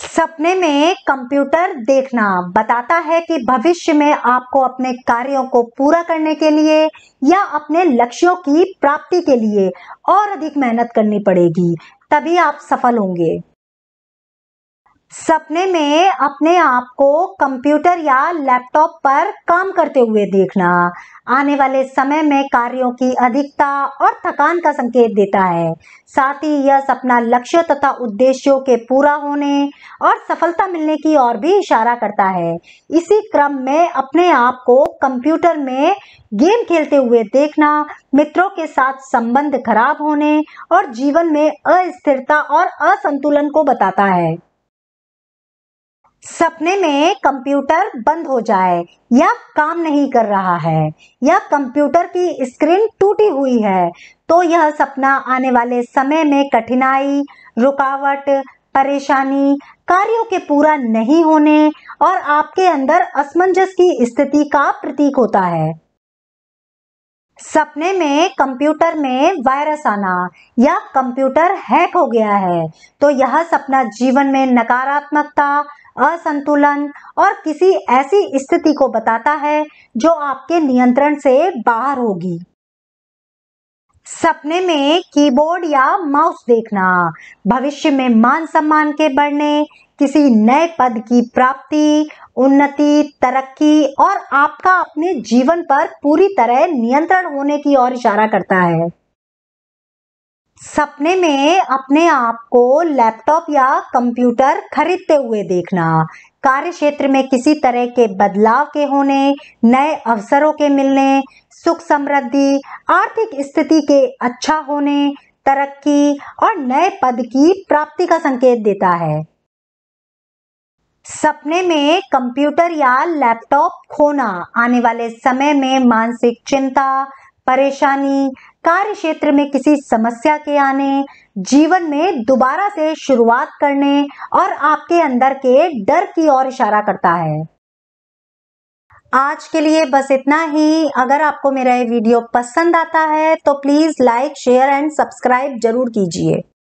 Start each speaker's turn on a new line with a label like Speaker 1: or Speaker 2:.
Speaker 1: सपने में कंप्यूटर देखना बताता है कि भविष्य में आपको अपने कार्यों को पूरा करने के लिए या अपने लक्ष्यों की प्राप्ति के लिए और अधिक मेहनत करनी पड़ेगी तभी आप सफल होंगे सपने में अपने आप को कंप्यूटर या लैपटॉप पर काम करते हुए देखना आने वाले समय में कार्यों की अधिकता और थकान का संकेत देता है साथ ही यह सपना लक्ष्य तथा उद्देश्यों के पूरा होने और सफलता मिलने की ओर भी इशारा करता है इसी क्रम में अपने आप को कंप्यूटर में गेम खेलते हुए देखना मित्रों के साथ संबंध खराब होने और जीवन में अस्थिरता और असंतुलन को बताता है सपने में कंप्यूटर बंद हो जाए या काम नहीं कर रहा है या कंप्यूटर की स्क्रीन टूटी हुई है तो यह सपना आने वाले समय में कठिनाई रुकावट परेशानी कार्यों के पूरा नहीं होने और आपके अंदर असमंजस की स्थिति का प्रतीक होता है सपने में कंप्यूटर में वायरस आना या कंप्यूटर हैक हो गया है तो यह सपना जीवन में नकारात्मकता असंतुलन और किसी ऐसी स्थिति को बताता है जो आपके नियंत्रण से बाहर होगी सपने में कीबोर्ड या माउस देखना भविष्य में मान सम्मान के बढ़ने किसी नए पद की प्राप्ति उन्नति तरक्की और आपका अपने जीवन पर पूरी तरह नियंत्रण होने की ओर इशारा करता है सपने में अपने आप को लैपटॉप या कंप्यूटर खरीदते हुए देखना कार्य क्षेत्र में किसी तरह के बदलाव के होने नए अवसरों के मिलने सुख समृद्धि आर्थिक स्थिति के अच्छा होने तरक्की और नए पद की प्राप्ति का संकेत देता है सपने में कंप्यूटर या लैपटॉप खोना आने वाले समय में मानसिक चिंता परेशानी कार्य क्षेत्र में किसी समस्या के आने जीवन में दोबारा से शुरुआत करने और आपके अंदर के डर की ओर इशारा करता है आज के लिए बस इतना ही अगर आपको मेरा ये वीडियो पसंद आता है तो please like share and subscribe जरूर कीजिए